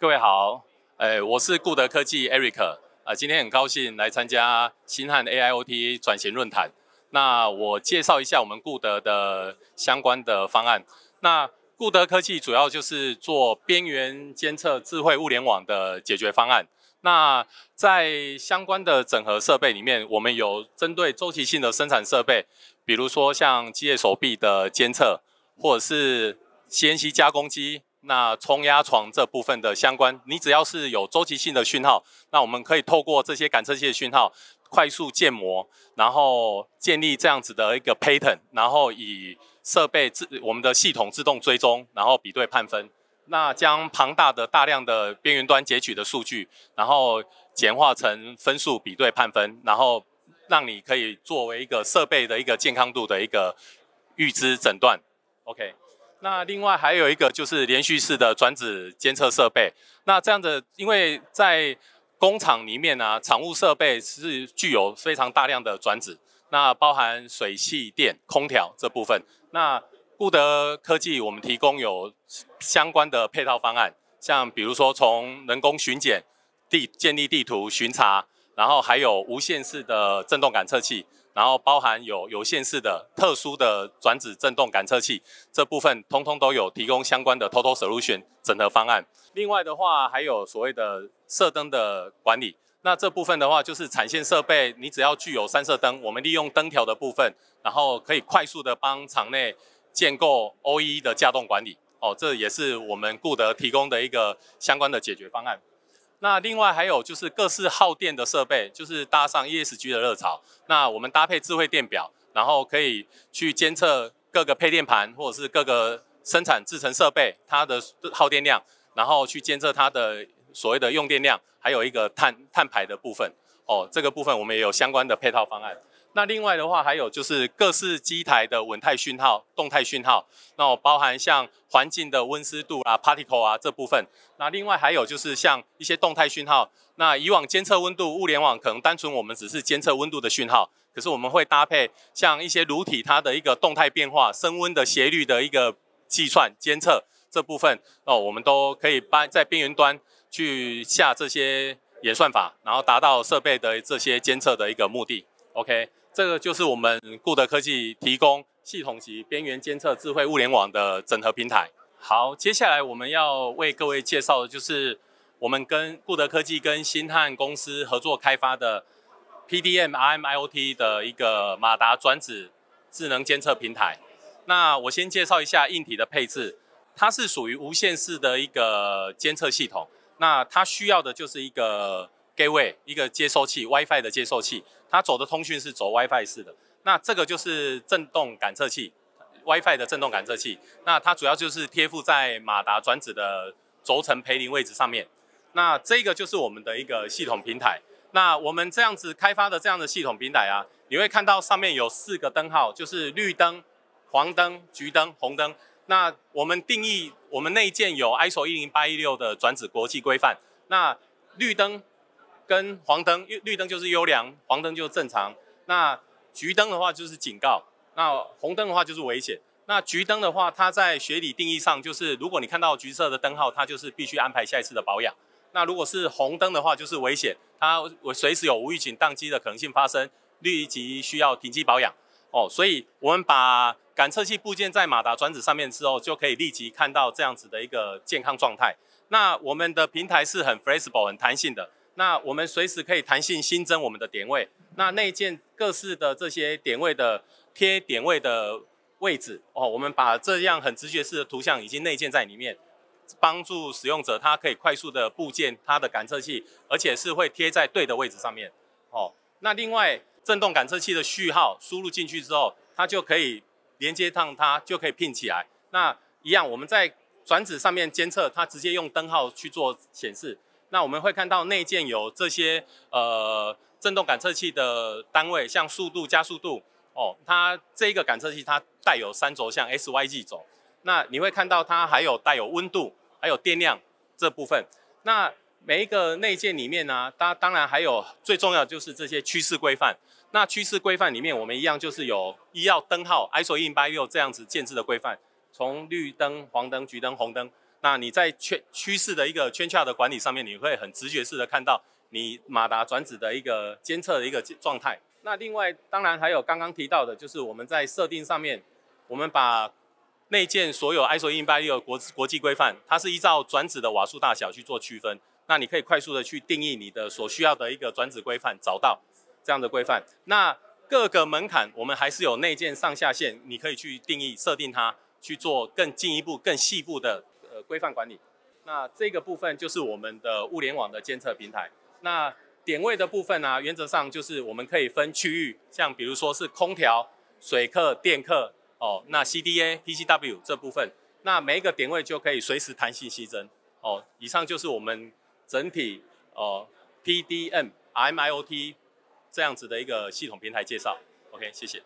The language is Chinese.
各位好，呃、我是固德科技 Eric，啊，今天很高兴来参加新汉 AIOT 转型论坛。那我介绍一下我们固德的相关的方案。那固德科技主要就是做边缘监测智慧物联网的解决方案。那在相关的整合设备里面，我们有针对周期性的生产设备，比如说像机械手臂的监测，或者是 CNC 加工机。那冲压床这部分的相关，你只要是有周期性的讯号，那我们可以透过这些感测器的讯号，快速建模，然后建立这样子的一个 pattern，然后以设备自我们的系统自动追踪，然后比对判分。那将庞大的大量的边缘端截取的数据，然后简化成分数比对判分，然后让你可以作为一个设备的一个健康度的一个预知诊断。OK。那另外还有一个就是连续式的转子监测设备。那这样的，因为在工厂里面呢，厂务设备是具有非常大量的转子，那包含水、气、电、空调这部分。那固德科技我们提供有相关的配套方案，像比如说从人工巡检地建立地图巡查，然后还有无线式的振动感测器。然后包含有有线式的特殊的转子振动感测器，这部分通通都有提供相关的 Total Solution 整合方案。另外的话，还有所谓的射灯的管理，那这部分的话就是产线设备，你只要具有三色灯，我们利用灯条的部分，然后可以快速的帮厂内建构 OEE 的架动管理。哦，这也是我们固德提供的一个相关的解决方案。那另外还有就是各式耗电的设备，就是搭上 ESG 的热潮，那我们搭配智慧电表，然后可以去监测各个配电盘或者是各个生产制成设备它的耗电量，然后去监测它的所谓的用电量，还有一个碳碳排的部分。哦，这个部分我们也有相关的配套方案。那另外的话，还有就是各式机台的稳态讯号、动态讯号，那包含像环境的温湿度啊、particle 啊这部分。那另外还有就是像一些动态讯号。那以往监测温度物联网，可能单纯我们只是监测温度的讯号，可是我们会搭配像一些炉体它的一个动态变化、升温的斜率的一个计算监测这部分，哦，我们都可以搬在边缘端去下这些演算法，然后达到设备的这些监测的一个目的。OK，这个就是我们固德科技提供系统级边缘监测智慧物联网的整合平台。好，接下来我们要为各位介绍的就是我们跟固德科技跟新汉公司合作开发的 PDM RMIOT 的一个马达转子智能监测平台。那我先介绍一下硬体的配置，它是属于无线式的一个监测系统。那它需要的就是一个。Gateway 一个接收器，WiFi 的接收器，它走的通讯是走 WiFi 式的。那这个就是振动感测器，WiFi 的振动感测器。那它主要就是贴附在马达转子的轴承培零位置上面。那这个就是我们的一个系统平台。那我们这样子开发的这样的系统平台啊，你会看到上面有四个灯号，就是绿灯、黄灯、橘灯、红灯。那我们定义我们内建有 ISO 一零八一六的转子国际规范。那绿灯跟黄灯，绿绿灯就是优良，黄灯就是正常。那橘灯的话就是警告，那红灯的话就是危险。那橘灯的话，它在学理定义上就是，如果你看到橘色的灯号，它就是必须安排下一次的保养。那如果是红灯的话，就是危险，它我随时有无预警宕机的可能性发生，立即需要停机保养哦。所以，我们把感测器部件在马达转子上面之后，就可以立即看到这样子的一个健康状态。那我们的平台是很 flexible、很弹性的。那我们随时可以弹性新增我们的点位，那内建各式的这些点位的贴点位的位置哦，我们把这样很直觉式的图像已经内建在里面，帮助使用者他可以快速的部件它的感测器，而且是会贴在对的位置上面哦。那另外震动感测器的序号输入进去之后，它就可以连接上，它就可以拼起来。那一样我们在转子上面监测，它直接用灯号去做显示。那我们会看到内建有这些呃振动感测器的单位，像速度、加速度，哦，它这一个感测器它带有三轴，像 S、Y、Z 轴。那你会看到它还有带有温度，还有电量这部分。那每一个内建里面呢，它当然还有最重要就是这些趋势规范。那趋势规范里面，我们一样就是有医药灯号 ISO 886这样子建制的规范，从绿灯、黄灯、橘灯、红灯。那你在圈趋势的一个圈恰的管理上面，你会很直觉式的看到你马达转子的一个监测的一个状态。那另外，当然还有刚刚提到的，就是我们在设定上面，我们把内建所有 ISO in value 国国际规范，它是依照转子的瓦数大小去做区分。那你可以快速的去定义你的所需要的一个转子规范，找到这样的规范。那各个门槛我们还是有内建上下限，你可以去定义设定它，去做更进一步、更细部的。规范管理，那这个部分就是我们的物联网的监测平台。那点位的部分呢，原则上就是我们可以分区域，像比如说是空调、水客、电客哦。那 CDA、PCW 这部分，那每一个点位就可以随时弹性吸增哦。以上就是我们整体哦 PDM、MIOT 这样子的一个系统平台介绍。OK，谢谢。